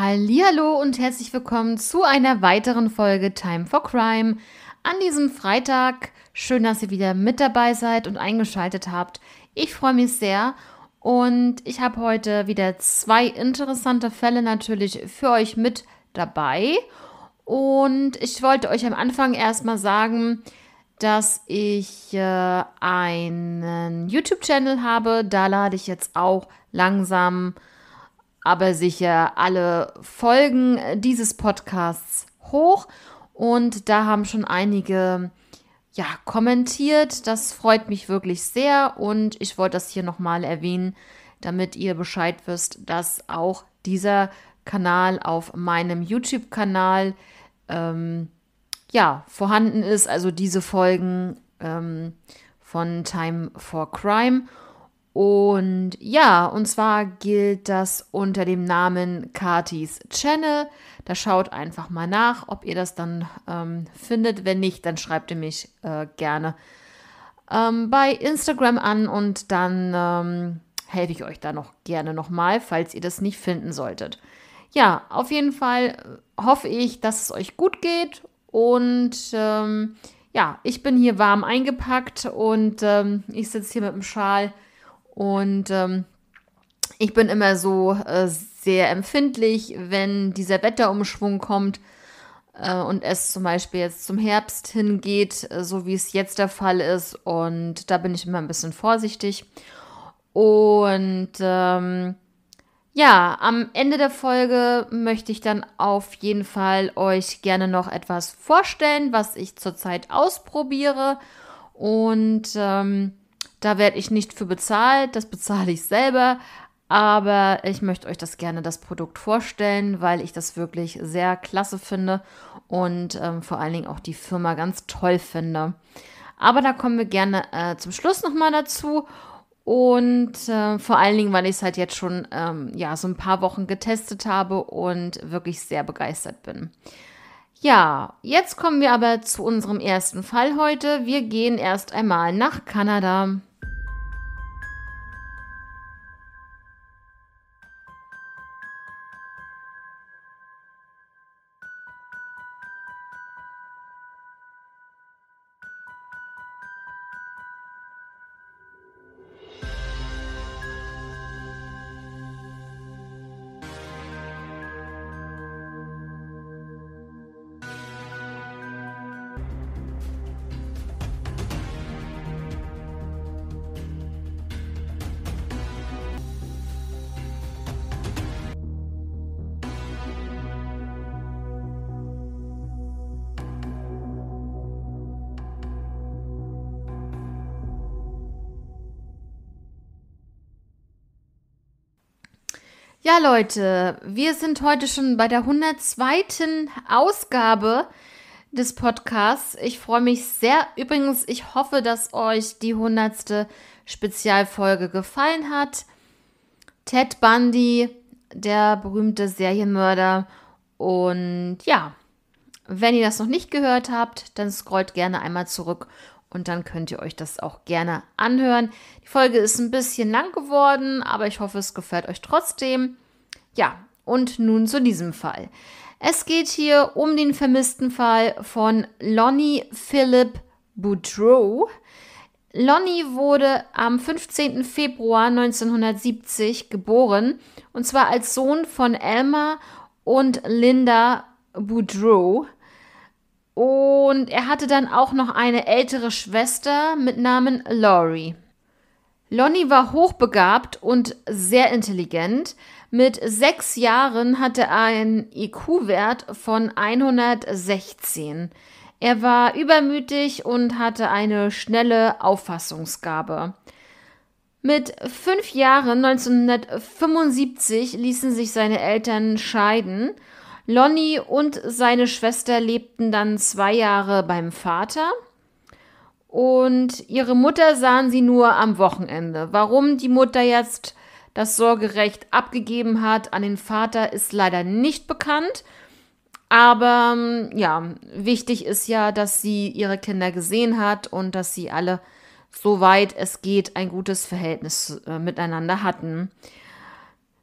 Hallo und herzlich willkommen zu einer weiteren Folge Time for Crime. An diesem Freitag, schön, dass ihr wieder mit dabei seid und eingeschaltet habt. Ich freue mich sehr und ich habe heute wieder zwei interessante Fälle natürlich für euch mit dabei. Und ich wollte euch am Anfang erstmal sagen, dass ich äh, einen YouTube-Channel habe. Da lade ich jetzt auch langsam äh, aber sicher alle Folgen äh, dieses Podcasts hoch. Und da haben schon einige ja, kommentiert. Das freut mich wirklich sehr. Und ich wollte das hier nochmal erwähnen, damit ihr Bescheid wisst, dass auch dieser Kanal auf meinem YouTube-Kanal ähm, ja, vorhanden ist. Also diese Folgen ähm, von Time for Crime. Und ja, und zwar gilt das unter dem Namen Katis Channel. Da schaut einfach mal nach, ob ihr das dann ähm, findet. Wenn nicht, dann schreibt ihr mich äh, gerne ähm, bei Instagram an und dann ähm, helfe ich euch da noch gerne nochmal, falls ihr das nicht finden solltet. Ja, auf jeden Fall äh, hoffe ich, dass es euch gut geht und ähm, ja, ich bin hier warm eingepackt und ähm, ich sitze hier mit dem Schal und ähm, ich bin immer so äh, sehr empfindlich, wenn dieser Wetterumschwung kommt äh, und es zum Beispiel jetzt zum Herbst hingeht, äh, so wie es jetzt der Fall ist. Und da bin ich immer ein bisschen vorsichtig. Und ähm, ja, am Ende der Folge möchte ich dann auf jeden Fall euch gerne noch etwas vorstellen, was ich zurzeit ausprobiere. Und ähm, da werde ich nicht für bezahlt, das bezahle ich selber. Aber ich möchte euch das gerne das Produkt vorstellen, weil ich das wirklich sehr klasse finde und ähm, vor allen Dingen auch die Firma ganz toll finde. Aber da kommen wir gerne äh, zum Schluss nochmal dazu. Und äh, vor allen Dingen, weil ich es halt jetzt schon ähm, ja, so ein paar Wochen getestet habe und wirklich sehr begeistert bin. Ja, jetzt kommen wir aber zu unserem ersten Fall heute. Wir gehen erst einmal nach Kanada. Ja, Leute, wir sind heute schon bei der 102. Ausgabe des Podcasts. Ich freue mich sehr. Übrigens, ich hoffe, dass euch die 100. Spezialfolge gefallen hat. Ted Bundy, der berühmte Serienmörder. Und ja, wenn ihr das noch nicht gehört habt, dann scrollt gerne einmal zurück und dann könnt ihr euch das auch gerne anhören. Die Folge ist ein bisschen lang geworden, aber ich hoffe, es gefällt euch trotzdem. Ja, und nun zu diesem Fall. Es geht hier um den vermissten Fall von Lonnie Philip Boudreau. Lonnie wurde am 15. Februar 1970 geboren und zwar als Sohn von Elmer und Linda Boudreau. Und er hatte dann auch noch eine ältere Schwester mit Namen Laurie. Lonnie war hochbegabt und sehr intelligent. Mit sechs Jahren hatte er einen IQ-Wert von 116. Er war übermütig und hatte eine schnelle Auffassungsgabe. Mit fünf Jahren 1975 ließen sich seine Eltern scheiden Lonnie und seine Schwester lebten dann zwei Jahre beim Vater und ihre Mutter sahen sie nur am Wochenende. Warum die Mutter jetzt das Sorgerecht abgegeben hat an den Vater, ist leider nicht bekannt. Aber ähm, ja, wichtig ist ja, dass sie ihre Kinder gesehen hat und dass sie alle, soweit es geht, ein gutes Verhältnis äh, miteinander hatten.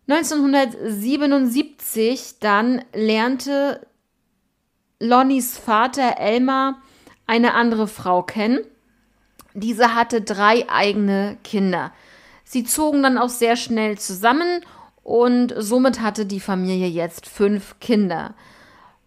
1977 dann lernte Lonnys Vater Elmar eine andere Frau kennen. Diese hatte drei eigene Kinder. Sie zogen dann auch sehr schnell zusammen und somit hatte die Familie jetzt fünf Kinder.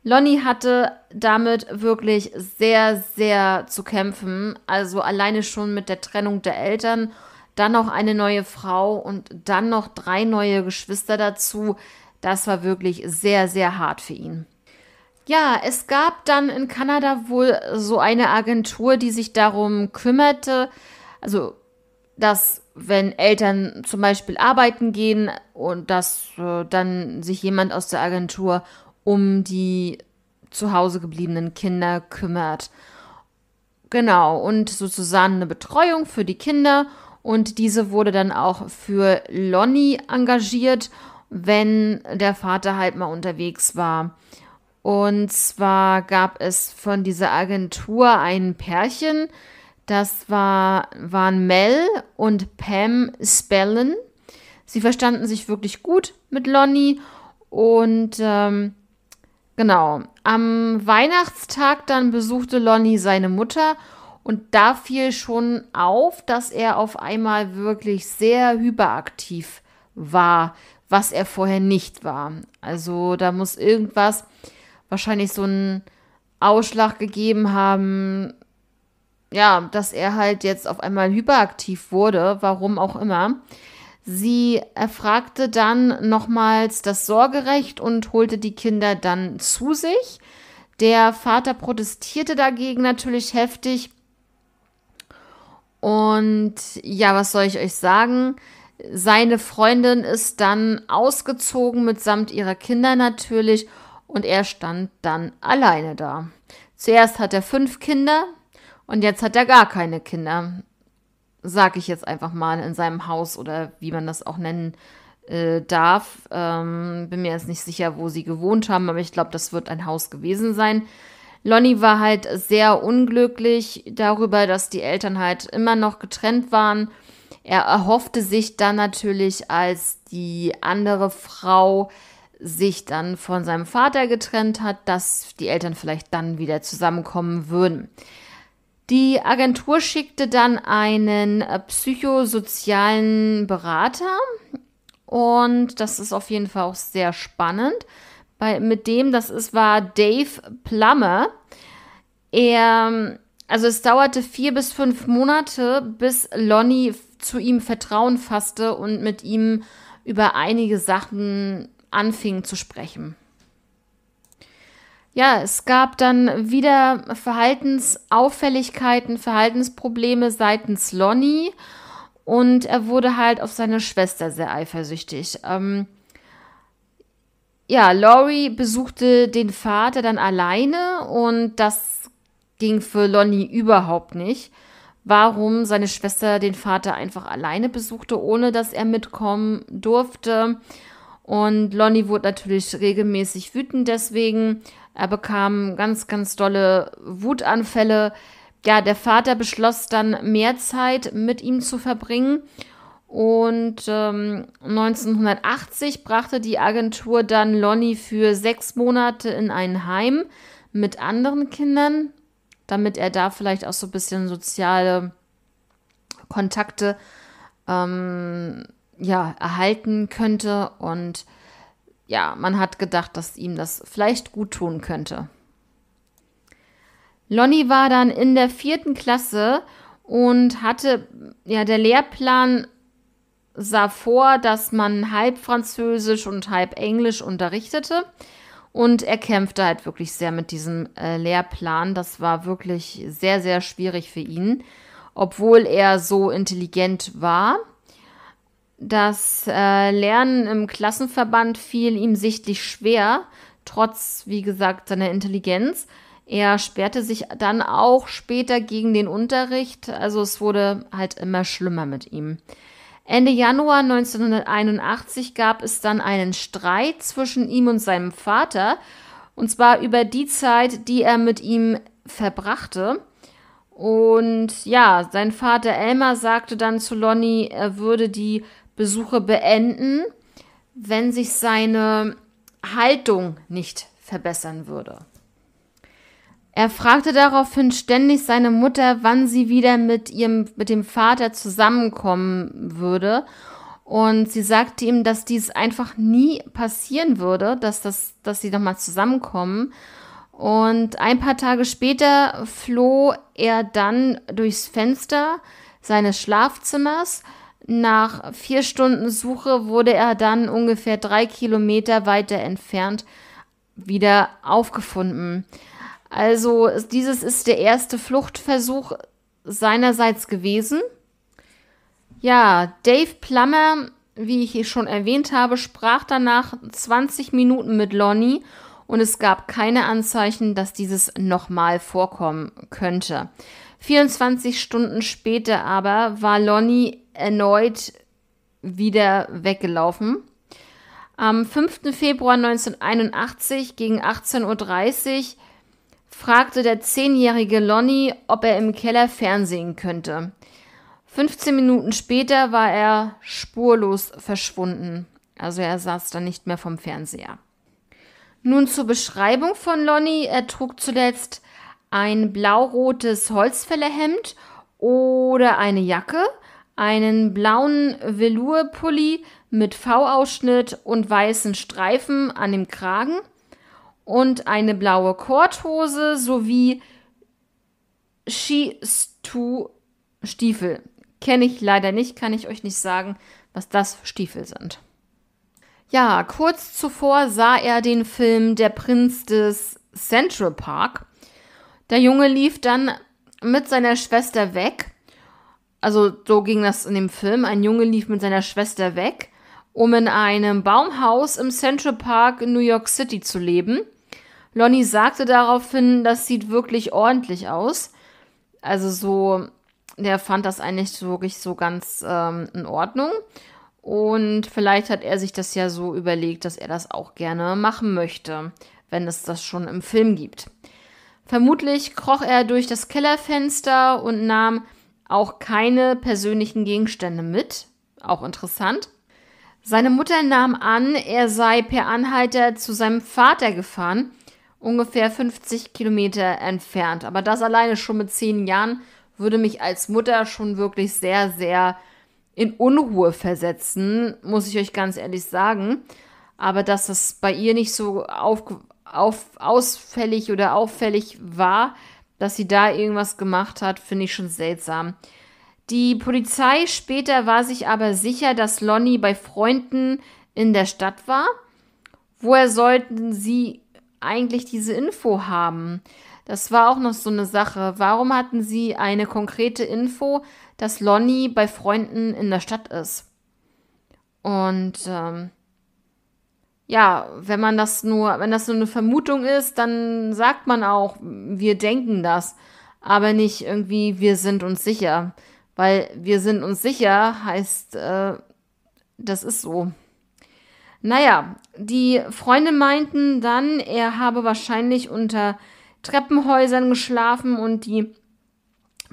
Lonnie hatte damit wirklich sehr, sehr zu kämpfen. Also alleine schon mit der Trennung der Eltern dann noch eine neue Frau und dann noch drei neue Geschwister dazu. Das war wirklich sehr, sehr hart für ihn. Ja, es gab dann in Kanada wohl so eine Agentur, die sich darum kümmerte, also dass wenn Eltern zum Beispiel arbeiten gehen und dass äh, dann sich jemand aus der Agentur um die zu Hause gebliebenen Kinder kümmert. Genau, und sozusagen eine Betreuung für die Kinder und diese wurde dann auch für Lonnie engagiert, wenn der Vater halt mal unterwegs war. Und zwar gab es von dieser Agentur ein Pärchen, das war, waren Mel und Pam Spellen. Sie verstanden sich wirklich gut mit Lonnie und ähm, genau, am Weihnachtstag dann besuchte Lonnie seine Mutter und und da fiel schon auf, dass er auf einmal wirklich sehr hyperaktiv war, was er vorher nicht war. Also da muss irgendwas, wahrscheinlich so einen Ausschlag gegeben haben, ja, dass er halt jetzt auf einmal hyperaktiv wurde, warum auch immer. Sie erfragte dann nochmals das Sorgerecht und holte die Kinder dann zu sich. Der Vater protestierte dagegen natürlich heftig und ja, was soll ich euch sagen? Seine Freundin ist dann ausgezogen mitsamt ihrer Kinder natürlich und er stand dann alleine da. Zuerst hat er fünf Kinder und jetzt hat er gar keine Kinder. Sag ich jetzt einfach mal in seinem Haus oder wie man das auch nennen äh, darf. Ähm, bin mir jetzt nicht sicher, wo sie gewohnt haben, aber ich glaube, das wird ein Haus gewesen sein. Lonnie war halt sehr unglücklich darüber, dass die Eltern halt immer noch getrennt waren. Er erhoffte sich dann natürlich, als die andere Frau sich dann von seinem Vater getrennt hat, dass die Eltern vielleicht dann wieder zusammenkommen würden. Die Agentur schickte dann einen psychosozialen Berater und das ist auf jeden Fall auch sehr spannend. Bei, mit dem, das ist, war Dave Plummer er, also es dauerte vier bis fünf Monate, bis Lonnie zu ihm Vertrauen fasste und mit ihm über einige Sachen anfing zu sprechen. Ja, es gab dann wieder Verhaltensauffälligkeiten, Verhaltensprobleme seitens Lonnie und er wurde halt auf seine Schwester sehr eifersüchtig. Ähm, ja, Laurie besuchte den Vater dann alleine und das ging für Lonnie überhaupt nicht. Warum seine Schwester den Vater einfach alleine besuchte, ohne dass er mitkommen durfte. Und Lonnie wurde natürlich regelmäßig wütend deswegen. Er bekam ganz, ganz dolle Wutanfälle. Ja, der Vater beschloss dann, mehr Zeit mit ihm zu verbringen. Und ähm, 1980 brachte die Agentur dann Lonnie für sechs Monate in ein Heim mit anderen Kindern damit er da vielleicht auch so ein bisschen soziale Kontakte ähm, ja, erhalten könnte. Und ja, man hat gedacht, dass ihm das vielleicht gut tun könnte. Lonny war dann in der vierten Klasse und hatte, ja, der Lehrplan sah vor, dass man halb Französisch und halb Englisch unterrichtete. Und er kämpfte halt wirklich sehr mit diesem äh, Lehrplan. Das war wirklich sehr, sehr schwierig für ihn, obwohl er so intelligent war. Das äh, Lernen im Klassenverband fiel ihm sichtlich schwer, trotz, wie gesagt, seiner Intelligenz. Er sperrte sich dann auch später gegen den Unterricht, also es wurde halt immer schlimmer mit ihm. Ende Januar 1981 gab es dann einen Streit zwischen ihm und seinem Vater, und zwar über die Zeit, die er mit ihm verbrachte. Und ja, sein Vater Elmar sagte dann zu Lonnie, er würde die Besuche beenden, wenn sich seine Haltung nicht verbessern würde. Er fragte daraufhin ständig seine Mutter, wann sie wieder mit ihrem, mit dem Vater zusammenkommen würde. Und sie sagte ihm, dass dies einfach nie passieren würde, dass das, dass sie nochmal zusammenkommen. Und ein paar Tage später floh er dann durchs Fenster seines Schlafzimmers. Nach vier Stunden Suche wurde er dann ungefähr drei Kilometer weiter entfernt wieder aufgefunden. Also dieses ist der erste Fluchtversuch seinerseits gewesen. Ja, Dave Plummer, wie ich schon erwähnt habe, sprach danach 20 Minuten mit Lonnie und es gab keine Anzeichen, dass dieses nochmal vorkommen könnte. 24 Stunden später aber war Lonnie erneut wieder weggelaufen. Am 5. Februar 1981 gegen 18.30 Uhr fragte der zehnjährige Lonnie, ob er im Keller fernsehen könnte. 15 Minuten später war er spurlos verschwunden. Also er saß dann nicht mehr vom Fernseher. Nun zur Beschreibung von Lonnie. Er trug zuletzt ein blau-rotes Holzfällerhemd oder eine Jacke, einen blauen Velourpulli mit V-Ausschnitt und weißen Streifen an dem Kragen – und eine blaue Korthose sowie Ski-Stu-Stiefel. Kenne ich leider nicht, kann ich euch nicht sagen, was das Stiefel sind. Ja, kurz zuvor sah er den Film Der Prinz des Central Park. Der Junge lief dann mit seiner Schwester weg. Also so ging das in dem Film. Ein Junge lief mit seiner Schwester weg, um in einem Baumhaus im Central Park in New York City zu leben. Lonnie sagte daraufhin, das sieht wirklich ordentlich aus. Also so, der fand das eigentlich wirklich so ganz ähm, in Ordnung. Und vielleicht hat er sich das ja so überlegt, dass er das auch gerne machen möchte, wenn es das schon im Film gibt. Vermutlich kroch er durch das Kellerfenster und nahm auch keine persönlichen Gegenstände mit. Auch interessant. Seine Mutter nahm an, er sei per Anhalter zu seinem Vater gefahren ungefähr 50 Kilometer entfernt. Aber das alleine schon mit zehn Jahren würde mich als Mutter schon wirklich sehr, sehr in Unruhe versetzen, muss ich euch ganz ehrlich sagen. Aber dass das bei ihr nicht so auf, auf, ausfällig oder auffällig war, dass sie da irgendwas gemacht hat, finde ich schon seltsam. Die Polizei später war sich aber sicher, dass Lonnie bei Freunden in der Stadt war. Woher sollten sie eigentlich diese Info haben? Das war auch noch so eine Sache. Warum hatten sie eine konkrete Info, dass Lonnie bei Freunden in der Stadt ist? Und ähm, ja, wenn man das nur, wenn das nur eine Vermutung ist, dann sagt man auch, wir denken das, aber nicht irgendwie, wir sind uns sicher. Weil wir sind uns sicher heißt, äh, das ist so. Naja, die Freunde meinten dann, er habe wahrscheinlich unter Treppenhäusern geschlafen und die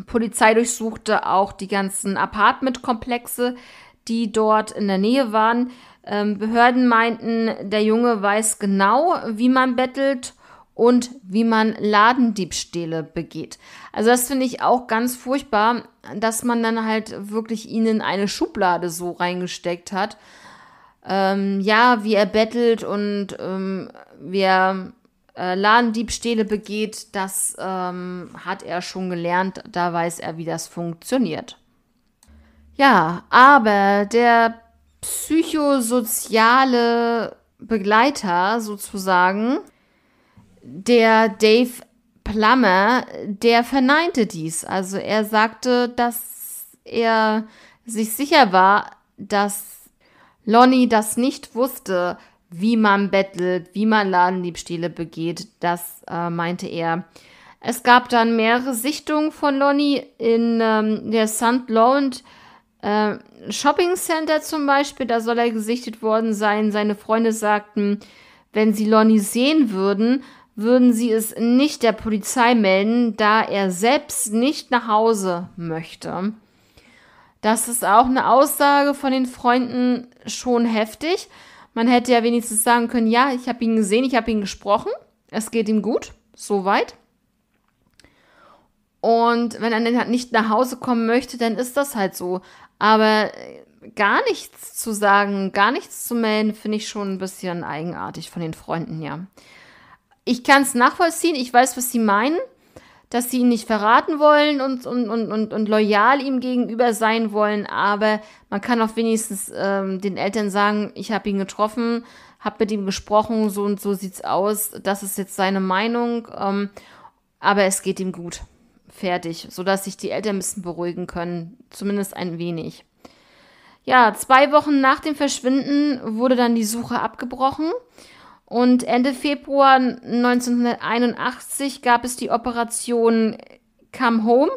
Polizei durchsuchte auch die ganzen Apartmentkomplexe, die dort in der Nähe waren. Ähm, Behörden meinten, der Junge weiß genau, wie man bettelt und wie man Ladendiebstähle begeht. Also das finde ich auch ganz furchtbar, dass man dann halt wirklich ihn in eine Schublade so reingesteckt hat ähm, ja, wie er bettelt und ähm, wie er äh, Ladendiebstähle begeht, das ähm, hat er schon gelernt. Da weiß er, wie das funktioniert. Ja, aber der psychosoziale Begleiter sozusagen, der Dave Plummer, der verneinte dies. Also er sagte, dass er sich sicher war, dass Lonnie das nicht wusste, wie man bettelt, wie man Ladendiebstähle begeht, das äh, meinte er. Es gab dann mehrere Sichtungen von Lonnie in ähm, der St. Laurent äh, Shopping Center zum Beispiel. Da soll er gesichtet worden sein. Seine Freunde sagten, wenn sie Lonnie sehen würden, würden sie es nicht der Polizei melden, da er selbst nicht nach Hause möchte. Das ist auch eine Aussage von den Freunden schon heftig. Man hätte ja wenigstens sagen können, ja, ich habe ihn gesehen, ich habe ihn gesprochen, es geht ihm gut, soweit. Und wenn er halt nicht nach Hause kommen möchte, dann ist das halt so. Aber äh, gar nichts zu sagen, gar nichts zu melden, finde ich schon ein bisschen eigenartig von den Freunden, ja. Ich kann es nachvollziehen, ich weiß, was sie meinen dass sie ihn nicht verraten wollen und, und, und, und, loyal ihm gegenüber sein wollen, aber man kann auch wenigstens ähm, den Eltern sagen, ich habe ihn getroffen, habe mit ihm gesprochen, so und so sieht's aus, das ist jetzt seine Meinung, ähm, aber es geht ihm gut. Fertig, sodass sich die Eltern ein bisschen beruhigen können, zumindest ein wenig. Ja, zwei Wochen nach dem Verschwinden wurde dann die Suche abgebrochen. Und Ende Februar 1981 gab es die Operation Come Home.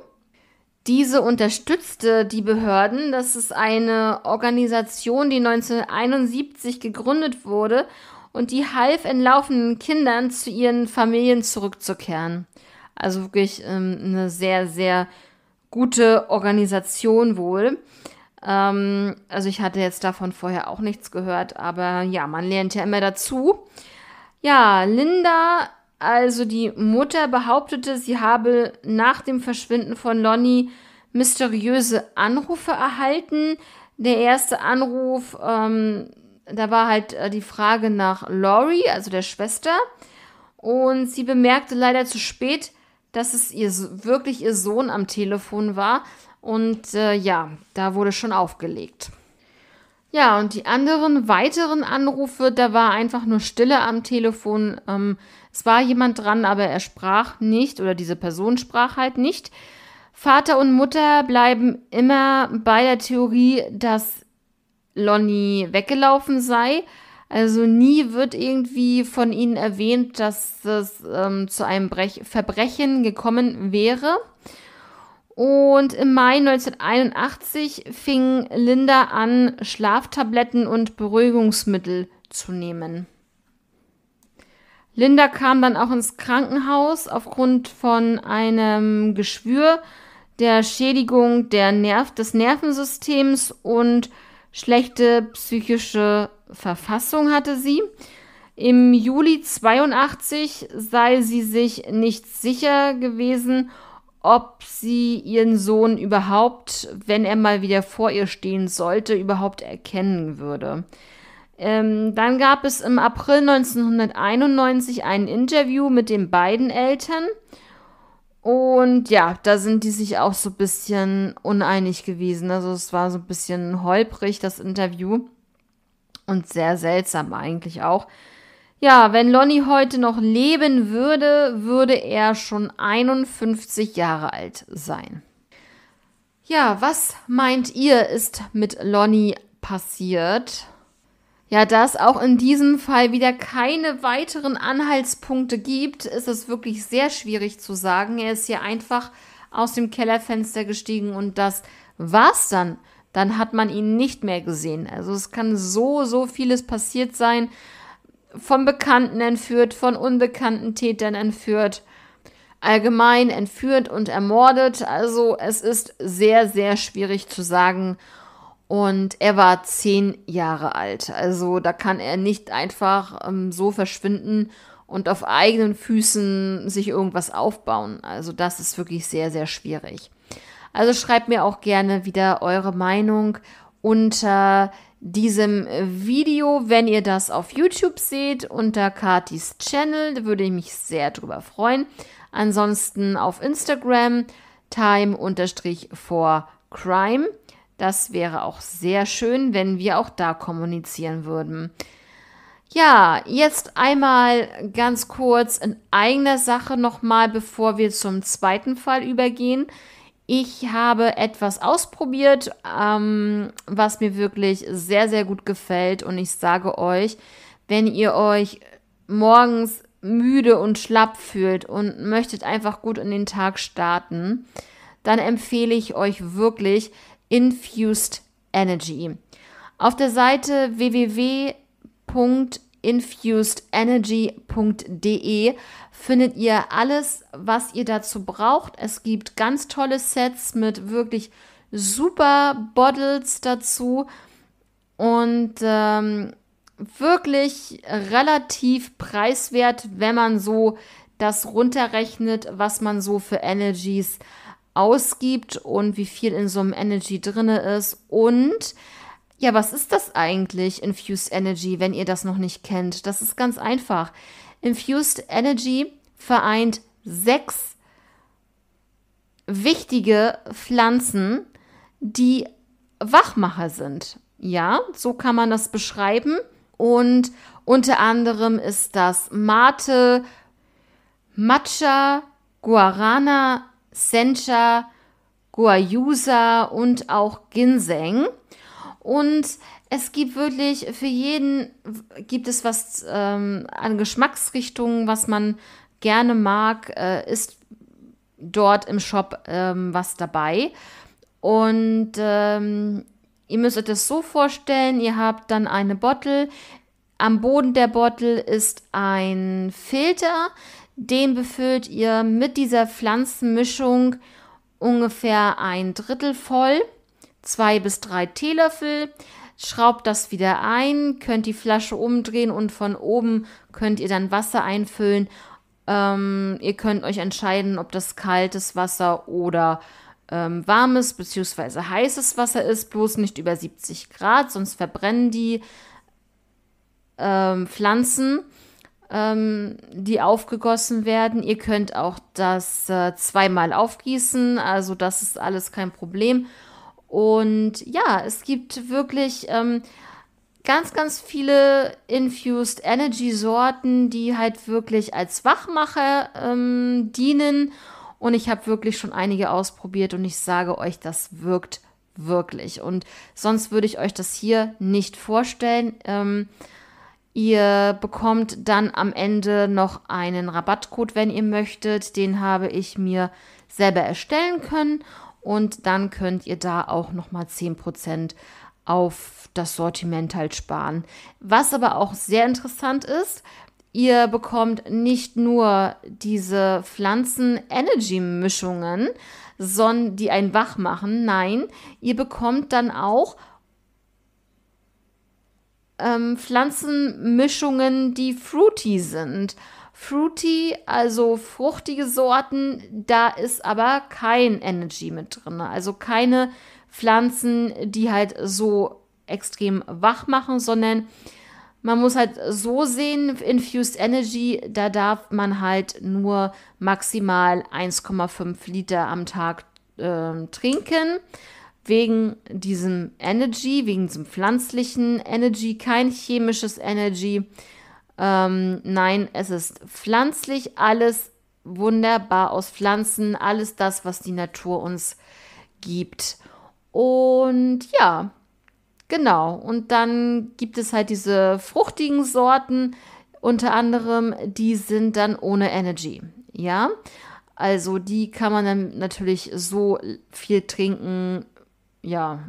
Diese unterstützte die Behörden. Das ist eine Organisation, die 1971 gegründet wurde und die half entlaufenden Kindern zu ihren Familien zurückzukehren. Also wirklich ähm, eine sehr, sehr gute Organisation wohl. Ähm, also ich hatte jetzt davon vorher auch nichts gehört, aber ja, man lernt ja immer dazu. Ja, Linda, also die Mutter behauptete, sie habe nach dem Verschwinden von Lonnie mysteriöse Anrufe erhalten. Der erste Anruf, ähm, da war halt äh, die Frage nach Lori, also der Schwester. Und sie bemerkte leider zu spät, dass es ihr wirklich ihr Sohn am Telefon war. Und äh, ja, da wurde schon aufgelegt. Ja, und die anderen weiteren Anrufe, da war einfach nur Stille am Telefon. Ähm, es war jemand dran, aber er sprach nicht oder diese Person sprach halt nicht. Vater und Mutter bleiben immer bei der Theorie, dass Lonnie weggelaufen sei. Also nie wird irgendwie von ihnen erwähnt, dass es ähm, zu einem Brech Verbrechen gekommen wäre. Und im Mai 1981 fing Linda an, Schlaftabletten und Beruhigungsmittel zu nehmen. Linda kam dann auch ins Krankenhaus aufgrund von einem Geschwür, der Schädigung der Nerv des Nervensystems und schlechte psychische Verfassung hatte sie. Im Juli 82 sei sie sich nicht sicher gewesen, ob sie ihren Sohn überhaupt, wenn er mal wieder vor ihr stehen sollte, überhaupt erkennen würde. Ähm, dann gab es im April 1991 ein Interview mit den beiden Eltern. Und ja, da sind die sich auch so ein bisschen uneinig gewesen. Also es war so ein bisschen holprig, das Interview. Und sehr seltsam eigentlich auch. Ja, wenn Lonnie heute noch leben würde, würde er schon 51 Jahre alt sein. Ja, was meint ihr, ist mit Lonnie passiert? Ja, da es auch in diesem Fall wieder keine weiteren Anhaltspunkte gibt, ist es wirklich sehr schwierig zu sagen. Er ist hier einfach aus dem Kellerfenster gestiegen und das war's dann. Dann hat man ihn nicht mehr gesehen. Also es kann so, so vieles passiert sein von Bekannten entführt, von unbekannten Tätern entführt, allgemein entführt und ermordet. Also es ist sehr, sehr schwierig zu sagen. Und er war zehn Jahre alt. Also da kann er nicht einfach ähm, so verschwinden und auf eigenen Füßen sich irgendwas aufbauen. Also das ist wirklich sehr, sehr schwierig. Also schreibt mir auch gerne wieder eure Meinung unter äh, diesem äh, Video, wenn ihr das auf YouTube seht, unter Katis Channel, würde ich mich sehr drüber freuen. Ansonsten auf Instagram time-for-crime. Das wäre auch sehr schön, wenn wir auch da kommunizieren würden. Ja, jetzt einmal ganz kurz in eigener Sache nochmal, bevor wir zum zweiten Fall übergehen. Ich habe etwas ausprobiert, ähm, was mir wirklich sehr, sehr gut gefällt. Und ich sage euch, wenn ihr euch morgens müde und schlapp fühlt und möchtet einfach gut in den Tag starten, dann empfehle ich euch wirklich Infused Energy. Auf der Seite www infusedenergy.de findet ihr alles, was ihr dazu braucht. Es gibt ganz tolle Sets mit wirklich super Bottles dazu und ähm, wirklich relativ preiswert, wenn man so das runterrechnet, was man so für Energies ausgibt und wie viel in so einem Energy drinne ist und ja, was ist das eigentlich, Infused Energy, wenn ihr das noch nicht kennt? Das ist ganz einfach. Infused Energy vereint sechs wichtige Pflanzen, die Wachmacher sind. Ja, so kann man das beschreiben. Und unter anderem ist das Mate, Matcha, Guarana, Sencha, Guayusa und auch Ginseng. Und es gibt wirklich für jeden gibt es was ähm, an Geschmacksrichtungen, was man gerne mag, äh, ist dort im Shop ähm, was dabei. Und ähm, ihr müsst euch das so vorstellen, ihr habt dann eine Bottle. Am Boden der Bottle ist ein Filter, den befüllt ihr mit dieser Pflanzenmischung ungefähr ein Drittel voll zwei bis drei Teelöffel. Schraubt das wieder ein, könnt die Flasche umdrehen und von oben könnt ihr dann Wasser einfüllen. Ähm, ihr könnt euch entscheiden, ob das kaltes Wasser oder ähm, warmes bzw. heißes Wasser ist, bloß nicht über 70 Grad, sonst verbrennen die ähm, Pflanzen, ähm, die aufgegossen werden. Ihr könnt auch das äh, zweimal aufgießen, also das ist alles kein Problem. Und ja, es gibt wirklich ähm, ganz, ganz viele Infused Energy Sorten, die halt wirklich als Wachmacher ähm, dienen. Und ich habe wirklich schon einige ausprobiert und ich sage euch, das wirkt wirklich. Und sonst würde ich euch das hier nicht vorstellen. Ähm, ihr bekommt dann am Ende noch einen Rabattcode, wenn ihr möchtet. Den habe ich mir selber erstellen können und dann könnt ihr da auch nochmal 10% auf das Sortiment halt sparen. Was aber auch sehr interessant ist, ihr bekommt nicht nur diese Pflanzen-Energy-Mischungen, die einen wach machen, nein, ihr bekommt dann auch ähm, Pflanzenmischungen, die fruity sind fruity, also fruchtige Sorten. Da ist aber kein Energy mit drin. Also keine Pflanzen, die halt so extrem wach machen, sondern man muss halt so sehen, Infused Energy, da darf man halt nur maximal 1,5 Liter am Tag äh, trinken. Wegen diesem Energy, wegen diesem pflanzlichen Energy, kein chemisches Energy. Ähm, nein, es ist pflanzlich, alles wunderbar aus Pflanzen, alles das, was die Natur uns gibt. Und ja, genau. Und dann gibt es halt diese fruchtigen Sorten, unter anderem, die sind dann ohne Energy. Ja, also die kann man dann natürlich so viel trinken, ja,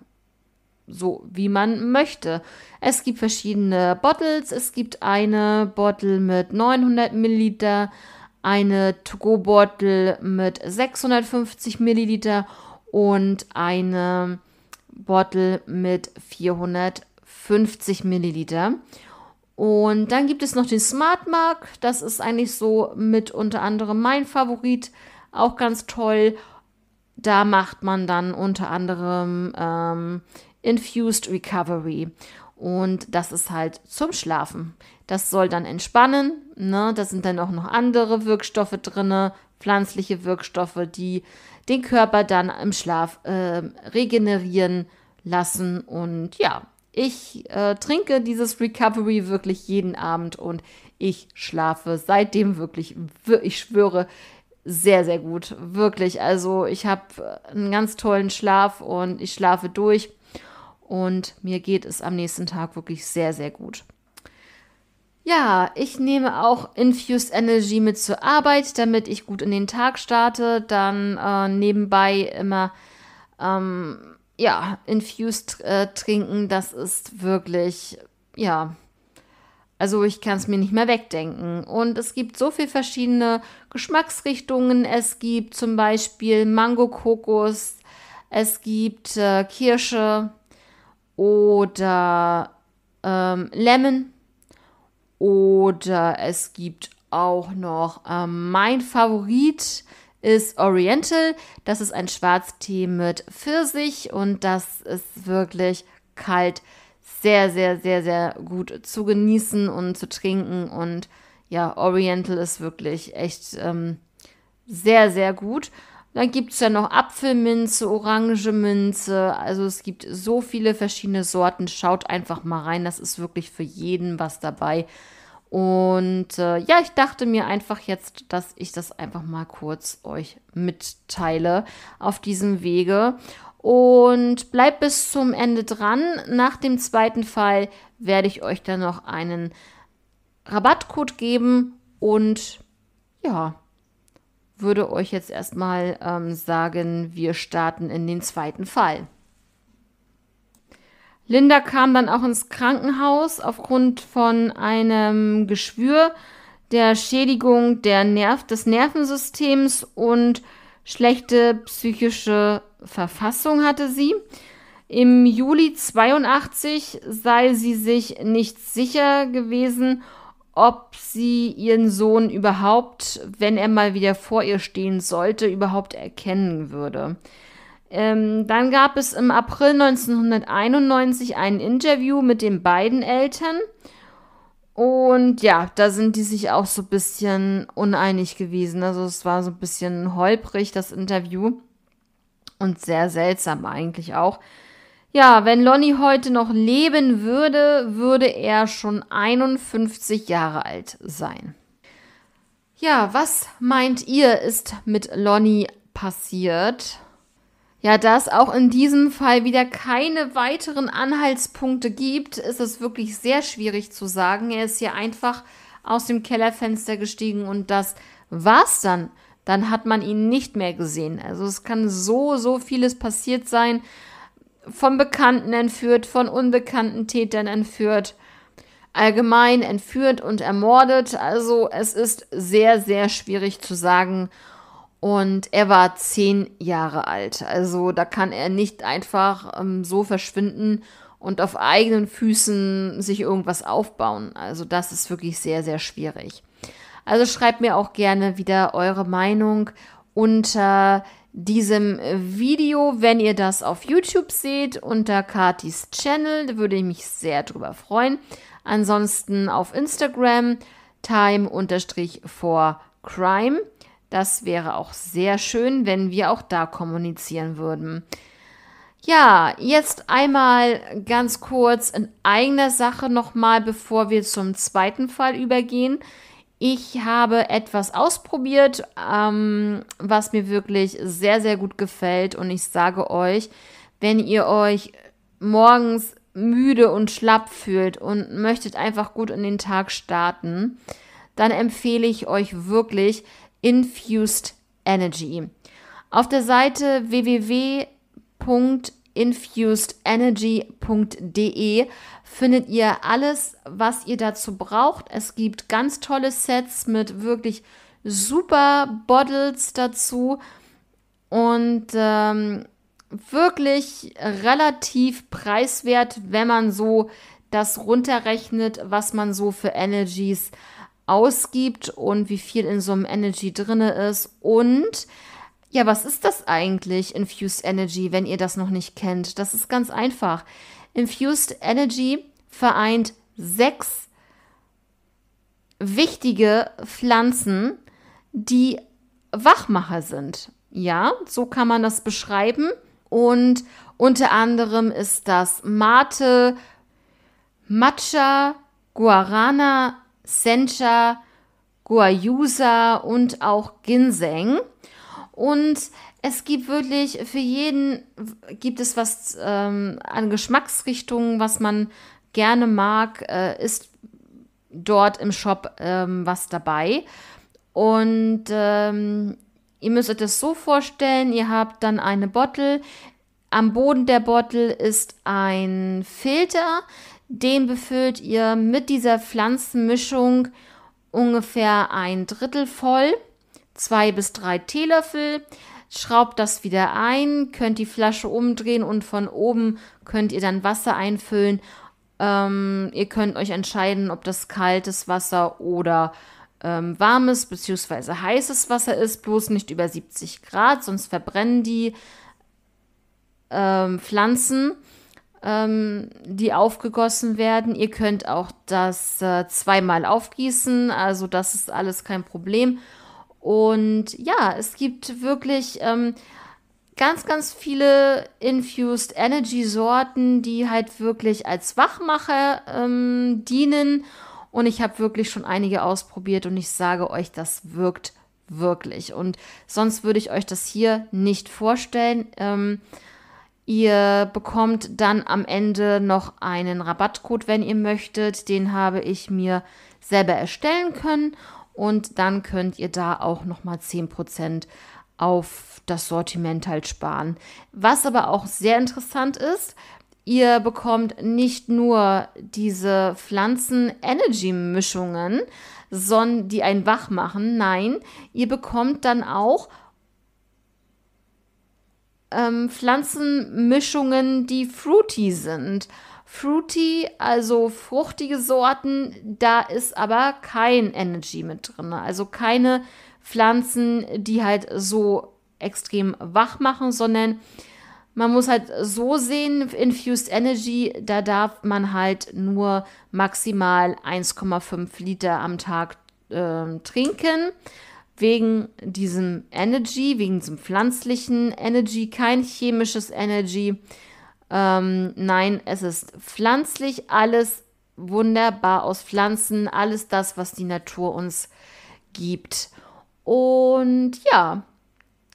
so wie man möchte. Es gibt verschiedene Bottles. Es gibt eine Bottle mit 900 Milliliter, eine To-Go-Bottle mit 650 Milliliter und eine Bottle mit 450 Milliliter. Und dann gibt es noch den Smart Mark. Das ist eigentlich so mit unter anderem mein Favorit. Auch ganz toll. Da macht man dann unter anderem ähm, Infused Recovery. Und das ist halt zum Schlafen. Das soll dann entspannen. Ne? Da sind dann auch noch andere Wirkstoffe drin, pflanzliche Wirkstoffe, die den Körper dann im Schlaf äh, regenerieren lassen. Und ja, ich äh, trinke dieses Recovery wirklich jeden Abend und ich schlafe seitdem wirklich, ich schwöre, sehr, sehr gut. Wirklich. Also ich habe äh, einen ganz tollen Schlaf und ich schlafe durch und mir geht es am nächsten Tag wirklich sehr, sehr gut. Ja, ich nehme auch Infused Energy mit zur Arbeit, damit ich gut in den Tag starte. Dann äh, nebenbei immer ähm, ja, Infused äh, trinken. Das ist wirklich, ja, also ich kann es mir nicht mehr wegdenken. Und es gibt so viele verschiedene Geschmacksrichtungen. Es gibt zum Beispiel Mango-Kokos, es gibt äh, Kirsche, oder ähm, Lemon. Oder es gibt auch noch ähm, mein Favorit ist Oriental. Das ist ein Schwarztee mit Pfirsich und das ist wirklich kalt sehr, sehr, sehr, sehr gut zu genießen und zu trinken. Und ja, Oriental ist wirklich echt ähm, sehr, sehr gut. Dann gibt es ja noch Apfelminze, Orange Also es gibt so viele verschiedene Sorten. Schaut einfach mal rein. Das ist wirklich für jeden was dabei. Und äh, ja, ich dachte mir einfach jetzt, dass ich das einfach mal kurz euch mitteile auf diesem Wege. Und bleibt bis zum Ende dran. Nach dem zweiten Fall werde ich euch dann noch einen Rabattcode geben. Und ja, würde euch jetzt erstmal ähm, sagen, wir starten in den zweiten Fall. Linda kam dann auch ins Krankenhaus aufgrund von einem Geschwür, der Schädigung der Nerv des Nervensystems und schlechte psychische Verfassung hatte sie. Im Juli 82 sei sie sich nicht sicher gewesen, ob sie ihren Sohn überhaupt, wenn er mal wieder vor ihr stehen sollte, überhaupt erkennen würde. Ähm, dann gab es im April 1991 ein Interview mit den beiden Eltern. Und ja, da sind die sich auch so ein bisschen uneinig gewesen. Also es war so ein bisschen holprig, das Interview. Und sehr seltsam eigentlich auch. Ja, wenn Lonnie heute noch leben würde, würde er schon 51 Jahre alt sein. Ja, was meint ihr, ist mit Lonnie passiert? Ja, da es auch in diesem Fall wieder keine weiteren Anhaltspunkte gibt, ist es wirklich sehr schwierig zu sagen. Er ist hier einfach aus dem Kellerfenster gestiegen und das war's dann. Dann hat man ihn nicht mehr gesehen. Also es kann so, so vieles passiert sein von Bekannten entführt, von unbekannten Tätern entführt, allgemein entführt und ermordet. Also es ist sehr, sehr schwierig zu sagen. Und er war zehn Jahre alt. Also da kann er nicht einfach ähm, so verschwinden und auf eigenen Füßen sich irgendwas aufbauen. Also das ist wirklich sehr, sehr schwierig. Also schreibt mir auch gerne wieder eure Meinung unter äh, diesem äh, Video, wenn ihr das auf YouTube seht, unter Katis Channel. Da würde ich mich sehr drüber freuen. Ansonsten auf Instagram time-for-crime. Das wäre auch sehr schön, wenn wir auch da kommunizieren würden. Ja, jetzt einmal ganz kurz in eigener Sache nochmal, bevor wir zum zweiten Fall übergehen. Ich habe etwas ausprobiert, ähm, was mir wirklich sehr, sehr gut gefällt. Und ich sage euch, wenn ihr euch morgens müde und schlapp fühlt und möchtet einfach gut in den Tag starten, dann empfehle ich euch wirklich Infused Energy. Auf der Seite www infusedenergy.de findet ihr alles, was ihr dazu braucht. Es gibt ganz tolle Sets mit wirklich super Bottles dazu und ähm, wirklich relativ preiswert, wenn man so das runterrechnet, was man so für Energies ausgibt und wie viel in so einem Energy drinne ist und ja, was ist das eigentlich, Infused Energy, wenn ihr das noch nicht kennt? Das ist ganz einfach. Infused Energy vereint sechs wichtige Pflanzen, die Wachmacher sind. Ja, so kann man das beschreiben. Und unter anderem ist das Mate, Matcha, Guarana, Sencha, Guayusa und auch Ginseng. Und es gibt wirklich für jeden gibt es was ähm, an Geschmacksrichtungen, was man gerne mag, äh, ist dort im Shop ähm, was dabei. Und ähm, ihr müsst euch das so vorstellen, ihr habt dann eine Bottle. Am Boden der Bottle ist ein Filter. Den befüllt ihr mit dieser Pflanzenmischung ungefähr ein Drittel voll zwei bis drei Teelöffel. Schraubt das wieder ein, könnt die Flasche umdrehen und von oben könnt ihr dann Wasser einfüllen. Ähm, ihr könnt euch entscheiden, ob das kaltes Wasser oder ähm, warmes bzw. heißes Wasser ist, bloß nicht über 70 Grad, sonst verbrennen die ähm, Pflanzen, ähm, die aufgegossen werden. Ihr könnt auch das äh, zweimal aufgießen, also das ist alles kein Problem. Und ja, es gibt wirklich ähm, ganz, ganz viele Infused Energy Sorten, die halt wirklich als Wachmacher ähm, dienen. Und ich habe wirklich schon einige ausprobiert und ich sage euch, das wirkt wirklich. Und sonst würde ich euch das hier nicht vorstellen. Ähm, ihr bekommt dann am Ende noch einen Rabattcode, wenn ihr möchtet. Den habe ich mir selber erstellen können und dann könnt ihr da auch nochmal 10% auf das Sortiment halt sparen. Was aber auch sehr interessant ist, ihr bekommt nicht nur diese Pflanzen-Energy-Mischungen, die einen wach machen, nein, ihr bekommt dann auch ähm, Pflanzenmischungen, die fruity sind fruity, also fruchtige Sorten. Da ist aber kein Energy mit drin. Also keine Pflanzen, die halt so extrem wach machen, sondern man muss halt so sehen, Infused Energy, da darf man halt nur maximal 1,5 Liter am Tag äh, trinken. Wegen diesem Energy, wegen diesem pflanzlichen Energy, kein chemisches Energy. Ähm, nein, es ist pflanzlich, alles wunderbar aus Pflanzen, alles das, was die Natur uns gibt. Und ja,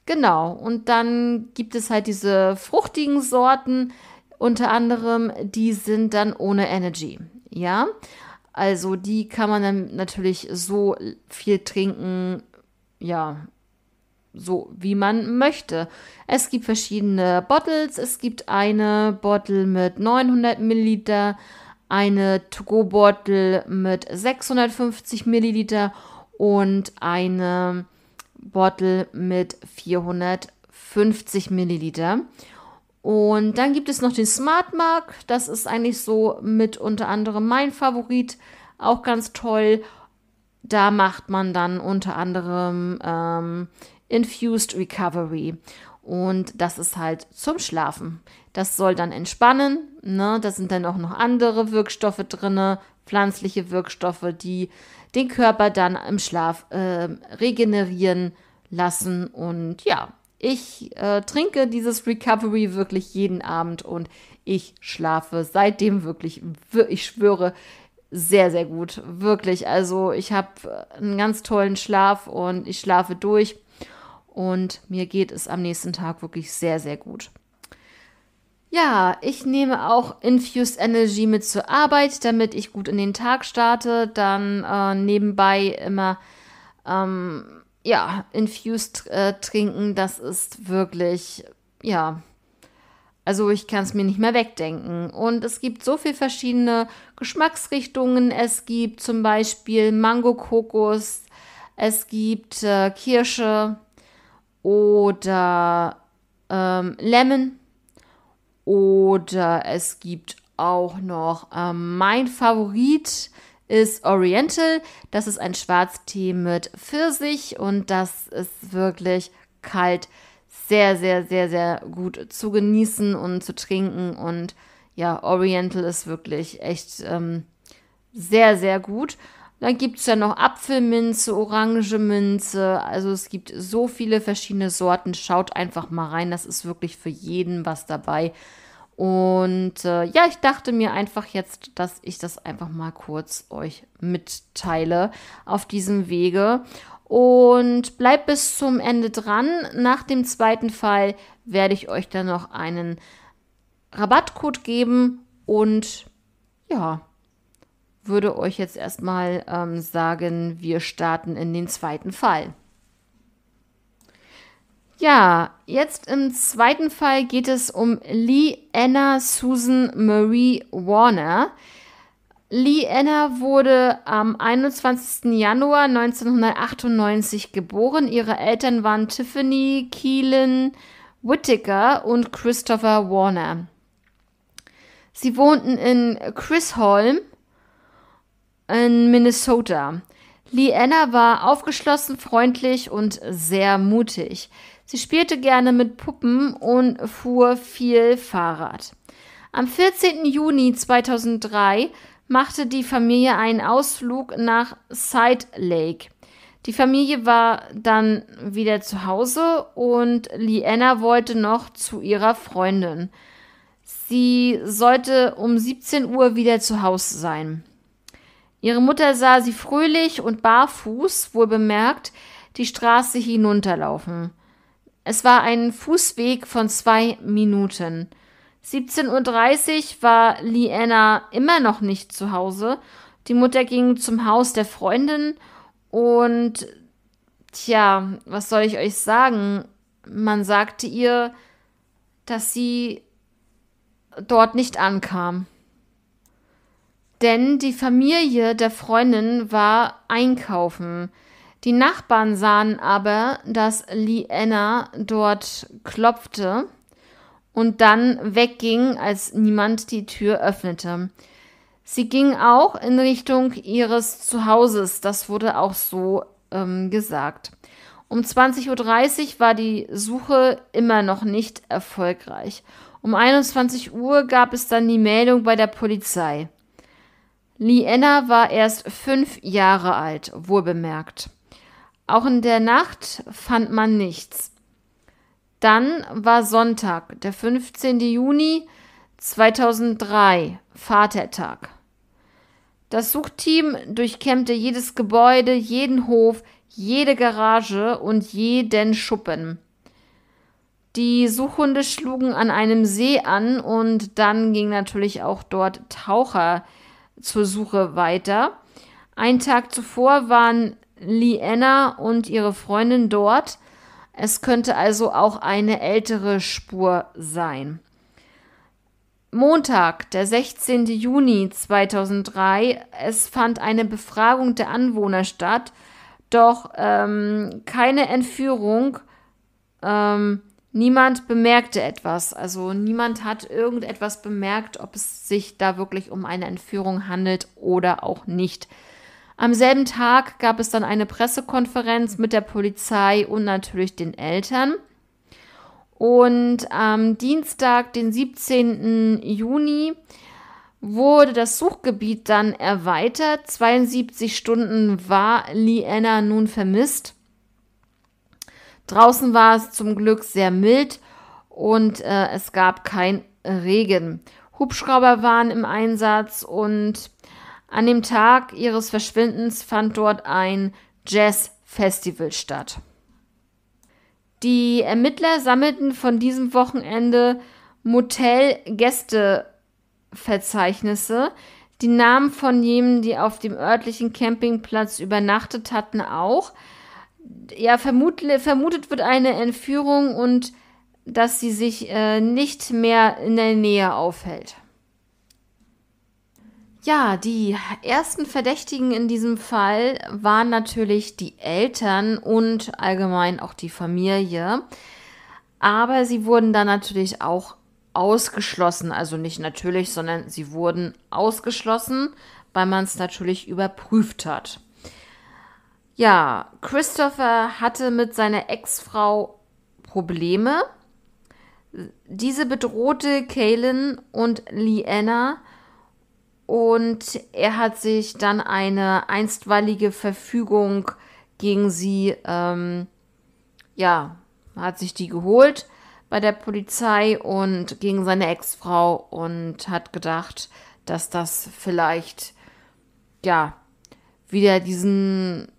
genau. Und dann gibt es halt diese fruchtigen Sorten, unter anderem, die sind dann ohne Energy. Ja, also die kann man dann natürlich so viel trinken, ja, so wie man möchte. Es gibt verschiedene Bottles. Es gibt eine Bottle mit 900 Milliliter, eine To-Go-Bottle mit 650 Milliliter und eine Bottle mit 450 Milliliter. Und dann gibt es noch den Smart Mark. Das ist eigentlich so mit unter anderem mein Favorit. Auch ganz toll. Da macht man dann unter anderem ähm, Infused Recovery. Und das ist halt zum Schlafen. Das soll dann entspannen. Ne? Da sind dann auch noch andere Wirkstoffe drin, pflanzliche Wirkstoffe, die den Körper dann im Schlaf äh, regenerieren lassen. Und ja, ich äh, trinke dieses Recovery wirklich jeden Abend und ich schlafe seitdem wirklich, ich schwöre, sehr, sehr gut. Wirklich. Also ich habe einen ganz tollen Schlaf und ich schlafe durch und mir geht es am nächsten Tag wirklich sehr, sehr gut. Ja, ich nehme auch Infused Energy mit zur Arbeit, damit ich gut in den Tag starte. Dann äh, nebenbei immer ähm, ja, Infused äh, trinken, das ist wirklich, ja, also ich kann es mir nicht mehr wegdenken. Und es gibt so viele verschiedene Geschmacksrichtungen. Es gibt zum Beispiel Mango-Kokos, es gibt äh, Kirsche, oder ähm, Lemon. Oder es gibt auch noch ähm, mein Favorit ist Oriental. Das ist ein Schwarztee mit Pfirsich und das ist wirklich kalt sehr, sehr, sehr, sehr gut zu genießen und zu trinken. Und ja, Oriental ist wirklich echt ähm, sehr, sehr gut. Dann gibt es ja noch Apfelminze, Orange Also es gibt so viele verschiedene Sorten. Schaut einfach mal rein. Das ist wirklich für jeden was dabei. Und äh, ja, ich dachte mir einfach jetzt, dass ich das einfach mal kurz euch mitteile auf diesem Wege. Und bleibt bis zum Ende dran. Nach dem zweiten Fall werde ich euch dann noch einen Rabattcode geben. Und ja, würde euch jetzt erstmal ähm, sagen, wir starten in den zweiten Fall. Ja, jetzt im zweiten Fall geht es um Lee Anna Susan Marie Warner. Lee Anna wurde am 21. Januar 1998 geboren. Ihre Eltern waren Tiffany Keelan Whittaker und Christopher Warner. Sie wohnten in Chrisholm, in Minnesota. Liana war aufgeschlossen, freundlich und sehr mutig. Sie spielte gerne mit Puppen und fuhr viel Fahrrad. Am 14. Juni 2003 machte die Familie einen Ausflug nach Side Lake. Die Familie war dann wieder zu Hause und Liana wollte noch zu ihrer Freundin. Sie sollte um 17 Uhr wieder zu Hause sein. Ihre Mutter sah sie fröhlich und barfuß, wohl bemerkt, die Straße hinunterlaufen. Es war ein Fußweg von zwei Minuten. 17.30 Uhr war Liana immer noch nicht zu Hause. Die Mutter ging zum Haus der Freundin und, tja, was soll ich euch sagen? Man sagte ihr, dass sie dort nicht ankam denn die Familie der Freundin war einkaufen. Die Nachbarn sahen aber, dass Liana dort klopfte und dann wegging, als niemand die Tür öffnete. Sie ging auch in Richtung ihres Zuhauses, das wurde auch so ähm, gesagt. Um 20.30 Uhr war die Suche immer noch nicht erfolgreich. Um 21 Uhr gab es dann die Meldung bei der Polizei. Lienna war erst fünf Jahre alt, wohlbemerkt. Auch in der Nacht fand man nichts. Dann war Sonntag, der 15. Juni 2003, Vatertag. Das Suchteam durchkämmte jedes Gebäude, jeden Hof, jede Garage und jeden Schuppen. Die Suchhunde schlugen an einem See an und dann ging natürlich auch dort Taucher zur Suche weiter. Ein Tag zuvor waren Liana und ihre Freundin dort. Es könnte also auch eine ältere Spur sein. Montag, der 16. Juni 2003, es fand eine Befragung der Anwohner statt, doch ähm, keine Entführung. Ähm, Niemand bemerkte etwas, also niemand hat irgendetwas bemerkt, ob es sich da wirklich um eine Entführung handelt oder auch nicht. Am selben Tag gab es dann eine Pressekonferenz mit der Polizei und natürlich den Eltern. Und am Dienstag, den 17. Juni, wurde das Suchgebiet dann erweitert. 72 Stunden war Liana nun vermisst. Draußen war es zum Glück sehr mild und äh, es gab kein Regen. Hubschrauber waren im Einsatz und an dem Tag ihres Verschwindens fand dort ein Jazz-Festival statt. Die Ermittler sammelten von diesem Wochenende Motel-Gästeverzeichnisse, die Namen von jenen, die auf dem örtlichen Campingplatz übernachtet hatten, auch ja, vermutet, vermutet wird eine Entführung und dass sie sich äh, nicht mehr in der Nähe aufhält. Ja, die ersten Verdächtigen in diesem Fall waren natürlich die Eltern und allgemein auch die Familie. Aber sie wurden dann natürlich auch ausgeschlossen. Also nicht natürlich, sondern sie wurden ausgeschlossen, weil man es natürlich überprüft hat. Ja, Christopher hatte mit seiner Ex-Frau Probleme. Diese bedrohte Kaylin und Liana und er hat sich dann eine einstweilige Verfügung gegen sie, ähm, ja, hat sich die geholt bei der Polizei und gegen seine Ex-Frau und hat gedacht, dass das vielleicht, ja, wieder diesen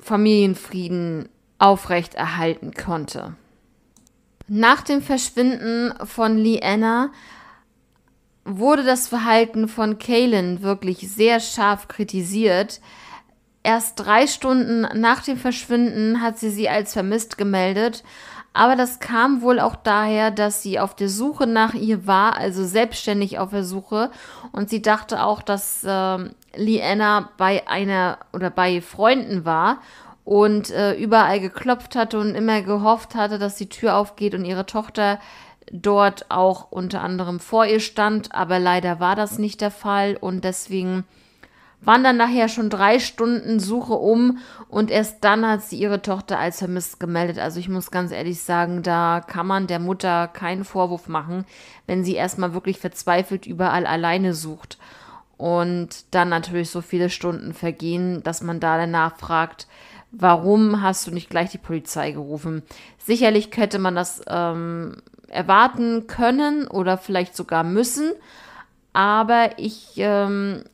Familienfrieden aufrechterhalten konnte. Nach dem Verschwinden von Liana wurde das Verhalten von Kaylin wirklich sehr scharf kritisiert. Erst drei Stunden nach dem Verschwinden hat sie sie als vermisst gemeldet, aber das kam wohl auch daher, dass sie auf der Suche nach ihr war, also selbstständig auf der Suche und sie dachte auch, dass äh, Liana bei einer oder bei Freunden war und äh, überall geklopft hatte und immer gehofft hatte, dass die Tür aufgeht und ihre Tochter dort auch unter anderem vor ihr stand, aber leider war das nicht der Fall und deswegen waren dann nachher schon drei Stunden Suche um und erst dann hat sie ihre Tochter als vermisst gemeldet. Also ich muss ganz ehrlich sagen, da kann man der Mutter keinen Vorwurf machen, wenn sie erstmal wirklich verzweifelt überall alleine sucht und dann natürlich so viele Stunden vergehen, dass man da danach fragt, warum hast du nicht gleich die Polizei gerufen? Sicherlich hätte man das ähm, erwarten können oder vielleicht sogar müssen, aber ich ähm,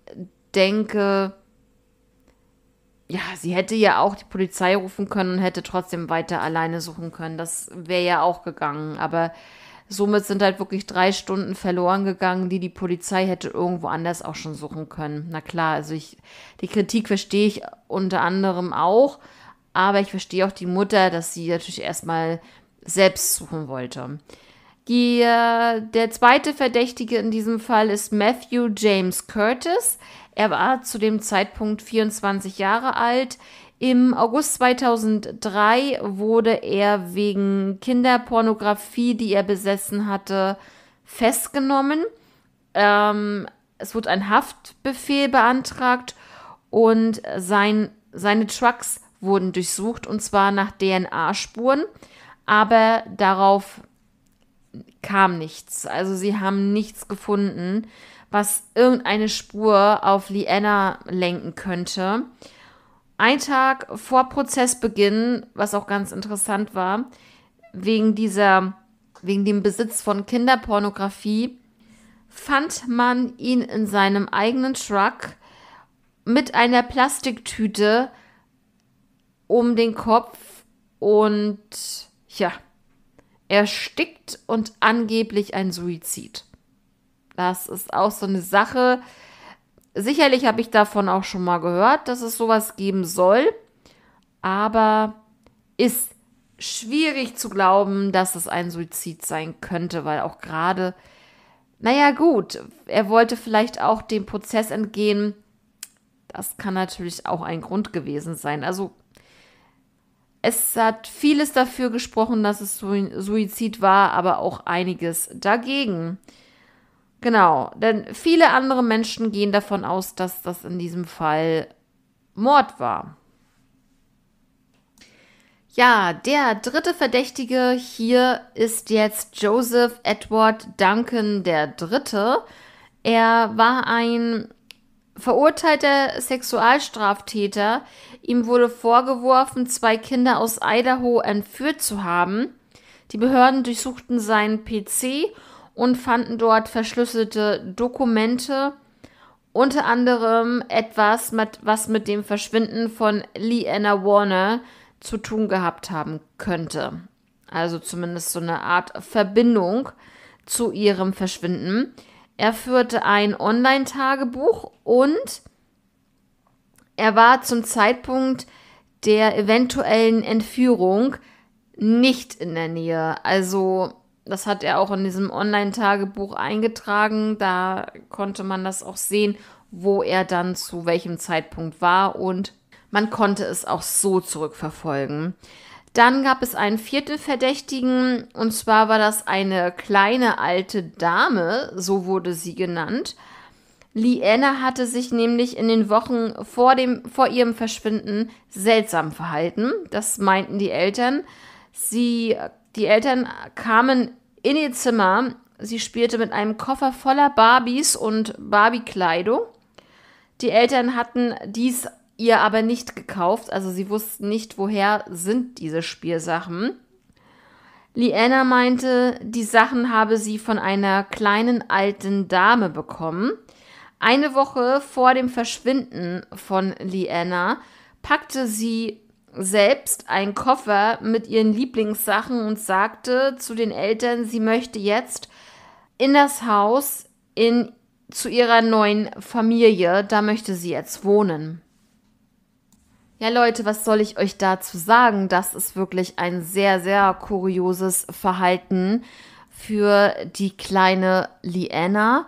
denke, ja, sie hätte ja auch die Polizei rufen können und hätte trotzdem weiter alleine suchen können. Das wäre ja auch gegangen, aber Somit sind halt wirklich drei Stunden verloren gegangen, die die Polizei hätte irgendwo anders auch schon suchen können. Na klar, also ich, die Kritik verstehe ich unter anderem auch, aber ich verstehe auch die Mutter, dass sie natürlich erstmal selbst suchen wollte. Die, äh, der zweite Verdächtige in diesem Fall ist Matthew James Curtis. Er war zu dem Zeitpunkt 24 Jahre alt. Im August 2003 wurde er wegen Kinderpornografie, die er besessen hatte, festgenommen. Ähm, es wurde ein Haftbefehl beantragt und sein, seine Trucks wurden durchsucht und zwar nach DNA-Spuren, aber darauf kam nichts. Also sie haben nichts gefunden, was irgendeine Spur auf Liana lenken könnte. Ein Tag vor Prozessbeginn, was auch ganz interessant war, wegen dieser, wegen dem Besitz von Kinderpornografie, fand man ihn in seinem eigenen Truck mit einer Plastiktüte um den Kopf und ja, erstickt und angeblich ein Suizid. Das ist auch so eine Sache, Sicherlich habe ich davon auch schon mal gehört, dass es sowas geben soll, aber ist schwierig zu glauben, dass es ein Suizid sein könnte, weil auch gerade, naja gut, er wollte vielleicht auch dem Prozess entgehen. Das kann natürlich auch ein Grund gewesen sein. Also es hat vieles dafür gesprochen, dass es Suizid war, aber auch einiges dagegen. Genau, denn viele andere Menschen gehen davon aus, dass das in diesem Fall Mord war. Ja, der dritte Verdächtige hier ist jetzt Joseph Edward Duncan der Dritte. Er war ein verurteilter Sexualstraftäter. Ihm wurde vorgeworfen, zwei Kinder aus Idaho entführt zu haben. Die Behörden durchsuchten seinen PC und fanden dort verschlüsselte Dokumente, unter anderem etwas, mit, was mit dem Verschwinden von Leanna Warner zu tun gehabt haben könnte. Also zumindest so eine Art Verbindung zu ihrem Verschwinden. Er führte ein Online-Tagebuch und er war zum Zeitpunkt der eventuellen Entführung nicht in der Nähe. Also das hat er auch in diesem Online-Tagebuch eingetragen. Da konnte man das auch sehen, wo er dann zu welchem Zeitpunkt war und man konnte es auch so zurückverfolgen. Dann gab es einen vierten Verdächtigen und zwar war das eine kleine alte Dame, so wurde sie genannt. Liana hatte sich nämlich in den Wochen vor, dem, vor ihrem Verschwinden seltsam verhalten. Das meinten die Eltern. Sie die Eltern kamen in ihr Zimmer. Sie spielte mit einem Koffer voller Barbies und Barbie-Kleidung. Die Eltern hatten dies ihr aber nicht gekauft, also sie wussten nicht, woher sind diese Spielsachen. Liana meinte, die Sachen habe sie von einer kleinen alten Dame bekommen. Eine Woche vor dem Verschwinden von Liana packte sie selbst einen Koffer mit ihren Lieblingssachen und sagte zu den Eltern, sie möchte jetzt in das Haus in, zu ihrer neuen Familie, da möchte sie jetzt wohnen. Ja Leute, was soll ich euch dazu sagen? Das ist wirklich ein sehr, sehr kurioses Verhalten für die kleine Liana,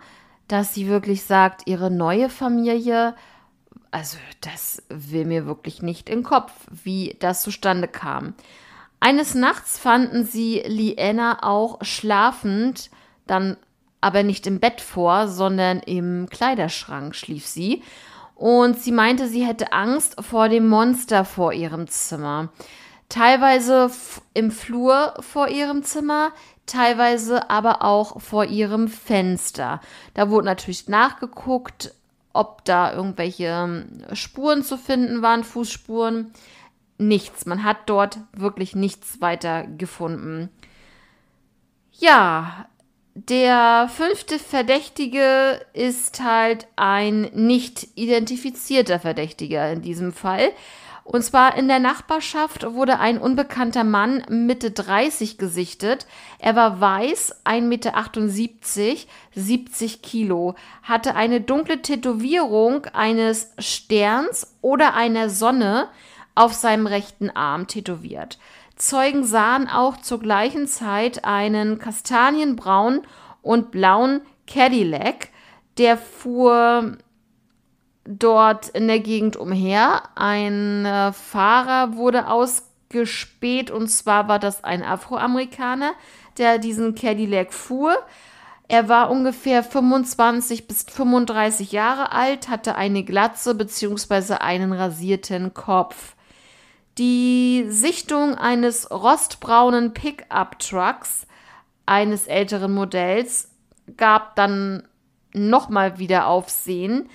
dass sie wirklich sagt, ihre neue Familie, also das will mir wirklich nicht in den Kopf, wie das zustande kam. Eines Nachts fanden sie Liena auch schlafend, dann aber nicht im Bett vor, sondern im Kleiderschrank schlief sie. Und sie meinte, sie hätte Angst vor dem Monster vor ihrem Zimmer. Teilweise im Flur vor ihrem Zimmer, teilweise aber auch vor ihrem Fenster. Da wurde natürlich nachgeguckt, ob da irgendwelche ähm, Spuren zu finden waren, Fußspuren. Nichts. Man hat dort wirklich nichts weiter gefunden. Ja, der fünfte Verdächtige ist halt ein nicht identifizierter Verdächtiger in diesem Fall. Und zwar in der Nachbarschaft wurde ein unbekannter Mann Mitte 30 gesichtet. Er war weiß, 1,78 Meter, 70 Kilo, hatte eine dunkle Tätowierung eines Sterns oder einer Sonne auf seinem rechten Arm tätowiert. Zeugen sahen auch zur gleichen Zeit einen kastanienbraunen und blauen Cadillac, der fuhr dort in der Gegend umher. Ein äh, Fahrer wurde ausgespäht und zwar war das ein Afroamerikaner, der diesen Cadillac fuhr. Er war ungefähr 25 bis 35 Jahre alt, hatte eine Glatze bzw. einen rasierten Kopf. Die Sichtung eines rostbraunen Pickup-Trucks eines älteren Modells gab dann nochmal wieder Aufsehen,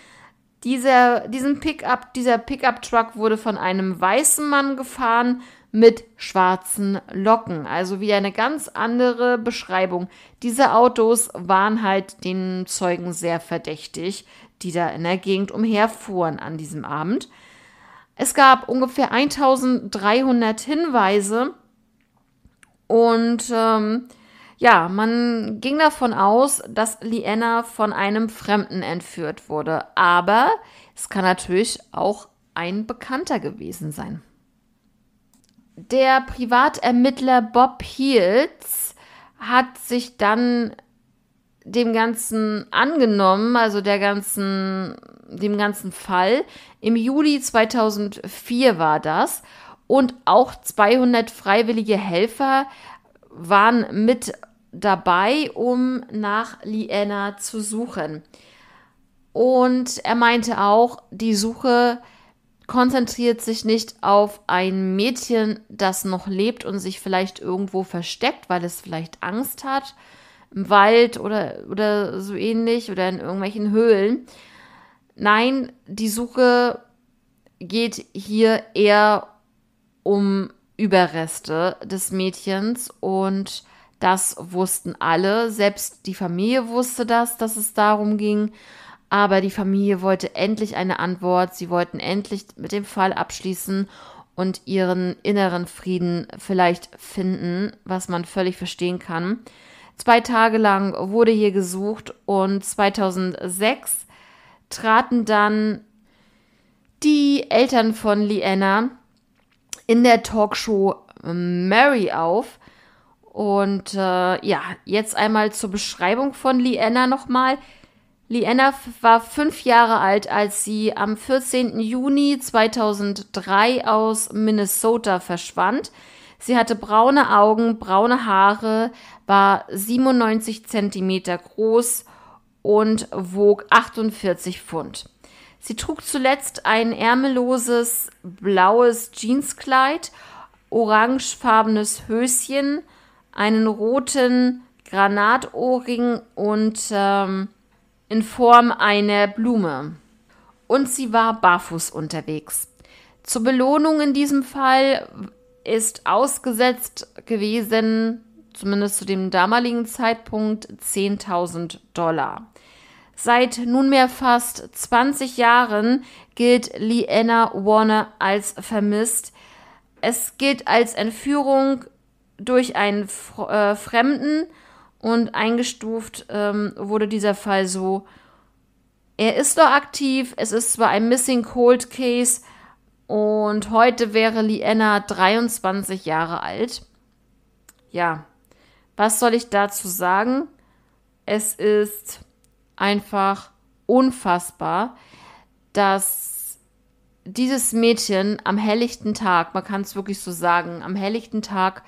dieser, diesen Pickup, dieser Pickup-Truck wurde von einem weißen Mann gefahren mit schwarzen Locken. Also wieder eine ganz andere Beschreibung. Diese Autos waren halt den Zeugen sehr verdächtig, die da in der Gegend umherfuhren an diesem Abend. Es gab ungefähr 1300 Hinweise und ähm, ja, man ging davon aus, dass Lienna von einem Fremden entführt wurde, aber es kann natürlich auch ein Bekannter gewesen sein. Der Privatermittler Bob Heels hat sich dann dem Ganzen angenommen, also der ganzen, dem ganzen Fall. Im Juli 2004 war das. Und auch 200 freiwillige Helfer waren mit dabei, um nach Liana zu suchen. Und er meinte auch, die Suche konzentriert sich nicht auf ein Mädchen, das noch lebt und sich vielleicht irgendwo versteckt, weil es vielleicht Angst hat, im Wald oder, oder so ähnlich oder in irgendwelchen Höhlen. Nein, die Suche geht hier eher um Überreste des Mädchens und das wussten alle, selbst die Familie wusste das, dass es darum ging. Aber die Familie wollte endlich eine Antwort, sie wollten endlich mit dem Fall abschließen und ihren inneren Frieden vielleicht finden, was man völlig verstehen kann. Zwei Tage lang wurde hier gesucht und 2006 traten dann die Eltern von Liana in der Talkshow ähm, Mary auf. Und äh, ja, jetzt einmal zur Beschreibung von Lienna nochmal. Lienna war fünf Jahre alt, als sie am 14. Juni 2003 aus Minnesota verschwand. Sie hatte braune Augen, braune Haare, war 97 cm groß und wog 48 Pfund. Sie trug zuletzt ein ärmelloses blaues Jeanskleid, orangefarbenes Höschen, einen roten Granatohrring und ähm, in Form einer Blume. Und sie war barfuß unterwegs. Zur Belohnung in diesem Fall ist ausgesetzt gewesen, zumindest zu dem damaligen Zeitpunkt, 10.000 Dollar. Seit nunmehr fast 20 Jahren gilt Leanna Warner als vermisst. Es gilt als Entführung, durch einen äh, Fremden und eingestuft ähm, wurde dieser Fall so. Er ist doch aktiv, es ist zwar ein Missing Cold Case und heute wäre Lienna 23 Jahre alt. Ja, was soll ich dazu sagen? Es ist einfach unfassbar, dass dieses Mädchen am helllichten Tag, man kann es wirklich so sagen, am helllichten Tag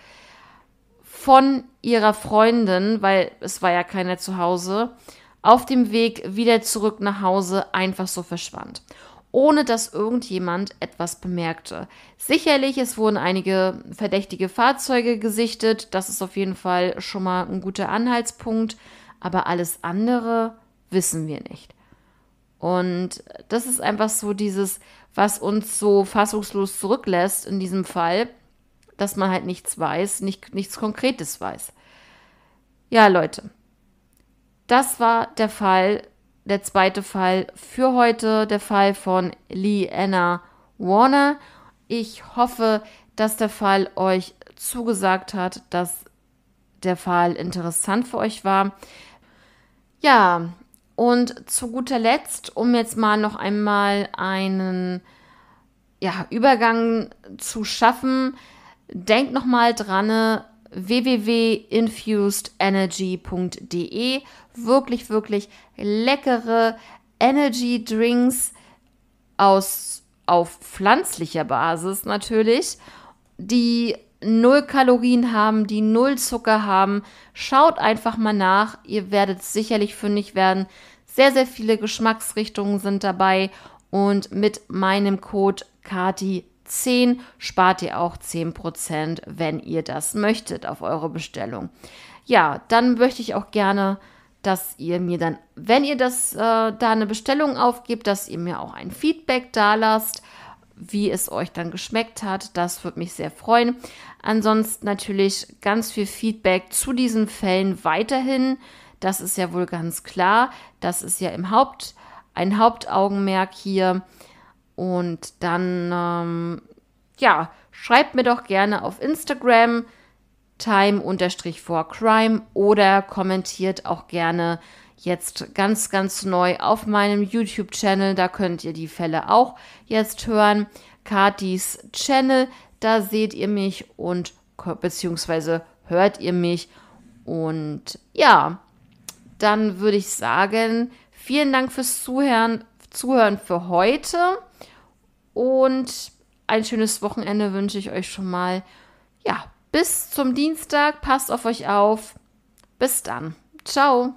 von ihrer Freundin, weil es war ja keiner zu Hause, auf dem Weg wieder zurück nach Hause einfach so verschwand, ohne dass irgendjemand etwas bemerkte. Sicherlich, es wurden einige verdächtige Fahrzeuge gesichtet, das ist auf jeden Fall schon mal ein guter Anhaltspunkt, aber alles andere wissen wir nicht. Und das ist einfach so dieses, was uns so fassungslos zurücklässt in diesem Fall dass man halt nichts weiß, nicht, nichts Konkretes weiß. Ja, Leute, das war der Fall, der zweite Fall für heute, der Fall von Lee Anna Warner. Ich hoffe, dass der Fall euch zugesagt hat, dass der Fall interessant für euch war. Ja, und zu guter Letzt, um jetzt mal noch einmal einen ja, Übergang zu schaffen, Denk nochmal dran, äh, www.infusedenergy.de. Wirklich, wirklich leckere Energy Drinks aus, auf pflanzlicher Basis natürlich, die null Kalorien haben, die null Zucker haben. Schaut einfach mal nach. Ihr werdet sicherlich fündig werden. Sehr, sehr viele Geschmacksrichtungen sind dabei. Und mit meinem Code Kati 10 spart ihr auch 10%, wenn ihr das möchtet auf eure Bestellung. Ja, dann möchte ich auch gerne, dass ihr mir dann, wenn ihr das äh, da eine Bestellung aufgibt, dass ihr mir auch ein Feedback da lasst, wie es euch dann geschmeckt hat. Das würde mich sehr freuen. Ansonsten natürlich ganz viel Feedback zu diesen Fällen weiterhin. Das ist ja wohl ganz klar. Das ist ja im Haupt ein Hauptaugenmerk hier und dann, ähm, ja, schreibt mir doch gerne auf Instagram time-for-crime oder kommentiert auch gerne jetzt ganz, ganz neu auf meinem YouTube-Channel. Da könnt ihr die Fälle auch jetzt hören. Katis Channel, da seht ihr mich und beziehungsweise hört ihr mich. Und ja, dann würde ich sagen, vielen Dank fürs Zuhören, Zuhören für heute. Und ein schönes Wochenende wünsche ich euch schon mal. Ja, bis zum Dienstag. Passt auf euch auf. Bis dann. Ciao.